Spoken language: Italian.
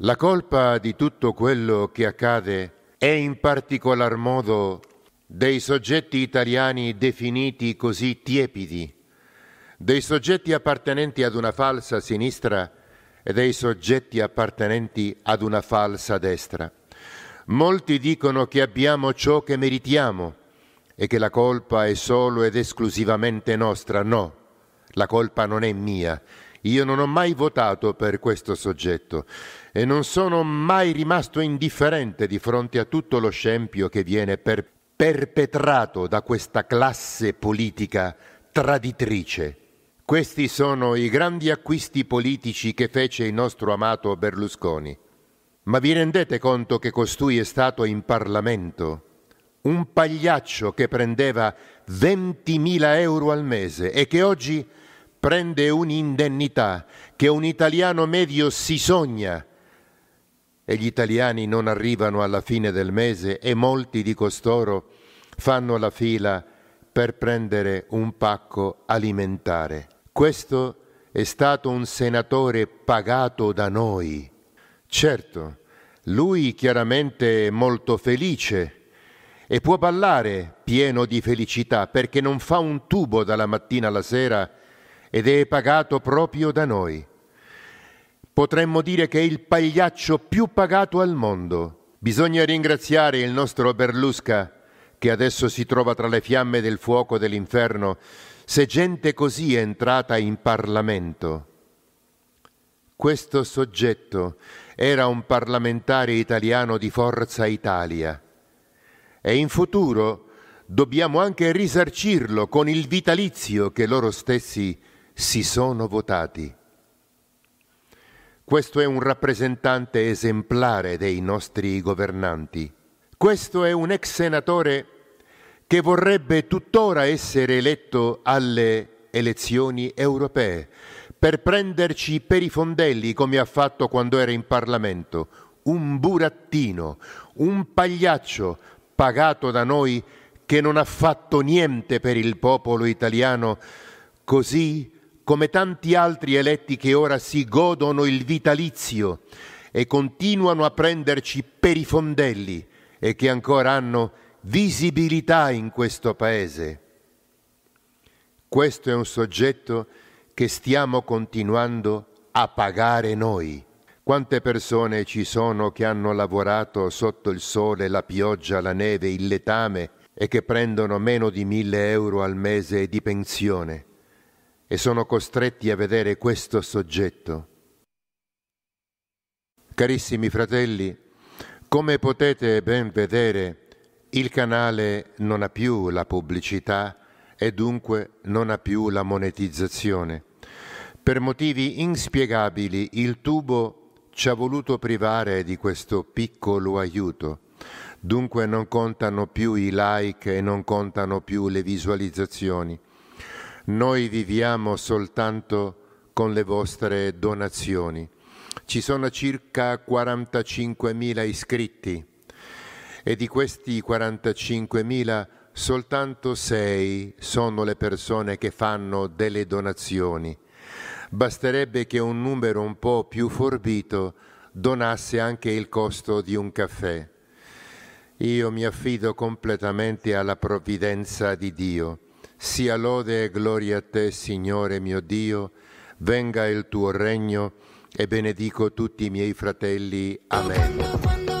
La colpa di tutto quello che accade è in particolar modo dei soggetti italiani definiti così tiepidi, dei soggetti appartenenti ad una falsa sinistra e dei soggetti appartenenti ad una falsa destra. Molti dicono che abbiamo ciò che meritiamo e che la colpa è solo ed esclusivamente nostra. No, la colpa non è mia, io non ho mai votato per questo soggetto e non sono mai rimasto indifferente di fronte a tutto lo scempio che viene per perpetrato da questa classe politica traditrice. Questi sono i grandi acquisti politici che fece il nostro amato Berlusconi. Ma vi rendete conto che costui è stato in Parlamento? Un pagliaccio che prendeva 20.000 euro al mese e che oggi prende un'indennità che un italiano medio si sogna e gli italiani non arrivano alla fine del mese e molti di costoro fanno la fila per prendere un pacco alimentare. Questo è stato un senatore pagato da noi. Certo, lui chiaramente è molto felice e può ballare pieno di felicità perché non fa un tubo dalla mattina alla sera ed è pagato proprio da noi. Potremmo dire che è il pagliaccio più pagato al mondo. Bisogna ringraziare il nostro Berlusca, che adesso si trova tra le fiamme del fuoco dell'inferno, se gente così è entrata in Parlamento. Questo soggetto era un parlamentare italiano di Forza Italia e in futuro dobbiamo anche risarcirlo con il vitalizio che loro stessi si sono votati. Questo è un rappresentante esemplare dei nostri governanti. Questo è un ex senatore che vorrebbe tuttora essere eletto alle elezioni europee per prenderci per i fondelli come ha fatto quando era in Parlamento, un burattino, un pagliaccio pagato da noi che non ha fatto niente per il popolo italiano, così come tanti altri eletti che ora si godono il vitalizio e continuano a prenderci per i fondelli e che ancora hanno visibilità in questo Paese. Questo è un soggetto che stiamo continuando a pagare noi. Quante persone ci sono che hanno lavorato sotto il sole, la pioggia, la neve, il letame e che prendono meno di mille euro al mese di pensione? e sono costretti a vedere questo soggetto. Carissimi fratelli, come potete ben vedere, il canale non ha più la pubblicità e dunque non ha più la monetizzazione. Per motivi inspiegabili il tubo ci ha voluto privare di questo piccolo aiuto. Dunque non contano più i like e non contano più le visualizzazioni. Noi viviamo soltanto con le vostre donazioni. Ci sono circa 45.000 iscritti e di questi 45.000 soltanto 6 sono le persone che fanno delle donazioni. Basterebbe che un numero un po' più forbito donasse anche il costo di un caffè. Io mi affido completamente alla provvidenza di Dio sia lode e gloria a te, Signore mio Dio, venga il tuo regno e benedico tutti i miei fratelli. Amen.